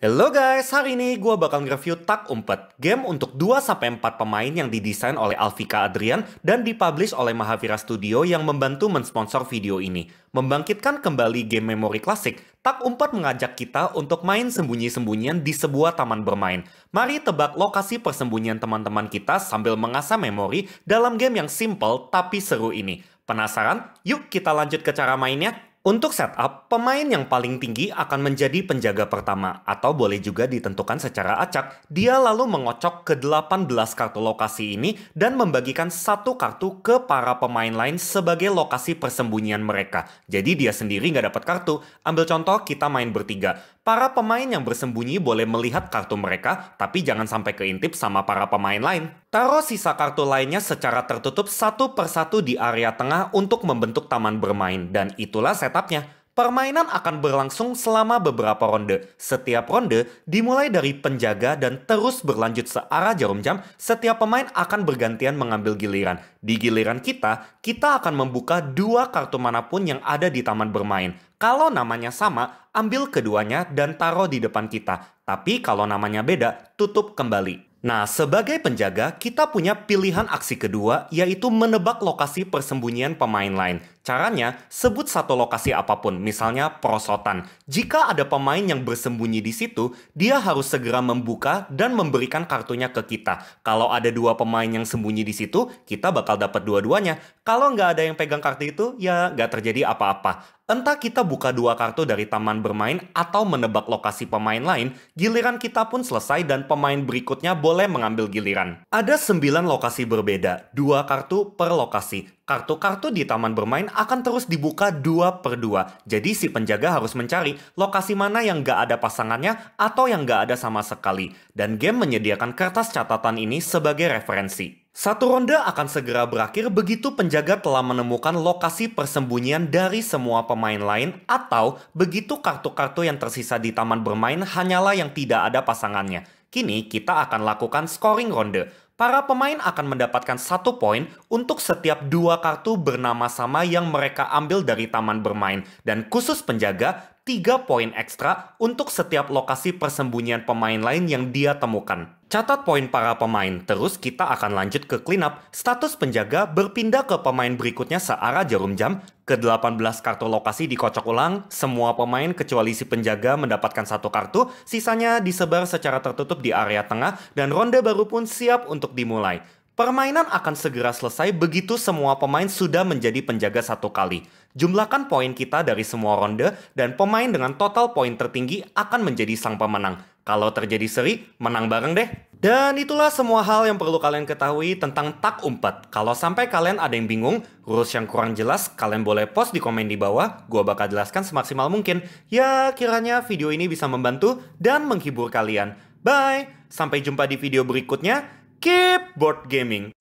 Hello guys, hari ini gue bakal nge-review Tak Umpet, game untuk 2-4 pemain yang didesain oleh Alfika Adrian dan dipublish oleh Mahavira Studio yang membantu mensponsor video ini. Membangkitkan kembali game memori klasik, Tak Umpet mengajak kita untuk main sembunyi-sembunyian di sebuah taman bermain. Mari tebak lokasi persembunyian teman-teman kita sambil mengasah memori dalam game yang simple tapi seru ini. Penasaran? Yuk kita lanjut ke cara mainnya. Untuk setup, pemain yang paling tinggi akan menjadi penjaga pertama atau boleh juga ditentukan secara acak. Dia lalu mengocok ke-18 kartu lokasi ini dan membagikan satu kartu ke para pemain lain sebagai lokasi persembunyian mereka. Jadi dia sendiri nggak dapat kartu. Ambil contoh kita main bertiga. Para pemain yang bersembunyi boleh melihat kartu mereka, tapi jangan sampai keintip sama para pemain lain. Taruh sisa kartu lainnya secara tertutup satu persatu di area tengah untuk membentuk taman bermain dan itulah setupnya. Permainan akan berlangsung selama beberapa ronde. Setiap ronde dimulai dari penjaga dan terus berlanjut searah jarum jam. Setiap pemain akan bergantian mengambil giliran. Di giliran kita, kita akan membuka dua kartu manapun yang ada di taman bermain. Kalau namanya sama, ambil keduanya dan taruh di depan kita. Tapi kalau namanya beda, tutup kembali. Nah, sebagai penjaga, kita punya pilihan aksi kedua, yaitu menebak lokasi persembunyian pemain lain. Caranya, sebut satu lokasi apapun, misalnya perosotan. Jika ada pemain yang bersembunyi di situ, dia harus segera membuka dan memberikan kartunya ke kita. Kalau ada dua pemain yang sembunyi di situ, kita bakal dapat dua-duanya. Kalau nggak ada yang pegang kartu itu, ya nggak terjadi apa-apa. Entah kita buka dua kartu dari taman bermain atau menebak lokasi pemain lain, giliran kita pun selesai dan pemain berikutnya boleh mengambil giliran. Ada sembilan lokasi berbeda, dua kartu per lokasi. Kartu-kartu di taman bermain akan terus dibuka dua per dua, jadi si penjaga harus mencari lokasi mana yang gak ada pasangannya atau yang gak ada sama sekali. Dan game menyediakan kertas catatan ini sebagai referensi. Satu ronde akan segera berakhir begitu penjaga telah menemukan lokasi persembunyian dari semua pemain lain atau begitu kartu-kartu yang tersisa di taman bermain hanyalah yang tidak ada pasangannya. Kini kita akan lakukan scoring ronde para pemain akan mendapatkan satu poin untuk setiap dua kartu bernama sama yang mereka ambil dari taman bermain. Dan khusus penjaga, 3 poin ekstra untuk setiap lokasi persembunyian pemain lain yang dia temukan. Catat poin para pemain, terus kita akan lanjut ke cleanup. Status penjaga berpindah ke pemain berikutnya searah jarum jam. Ke-18 kartu lokasi dikocok ulang, semua pemain kecuali si penjaga mendapatkan satu kartu, sisanya disebar secara tertutup di area tengah, dan ronde baru pun siap untuk dimulai. Permainan akan segera selesai begitu semua pemain sudah menjadi penjaga satu kali. Jumlahkan poin kita dari semua ronde dan pemain dengan total poin tertinggi akan menjadi sang pemenang. Kalau terjadi seri, menang bareng deh. Dan itulah semua hal yang perlu kalian ketahui tentang tak umpet. Kalau sampai kalian ada yang bingung, rules yang kurang jelas, kalian boleh post di komen di bawah. Gua bakal jelaskan semaksimal mungkin. Ya, kiranya video ini bisa membantu dan menghibur kalian. Bye, sampai jumpa di video berikutnya. Skateboard Gaming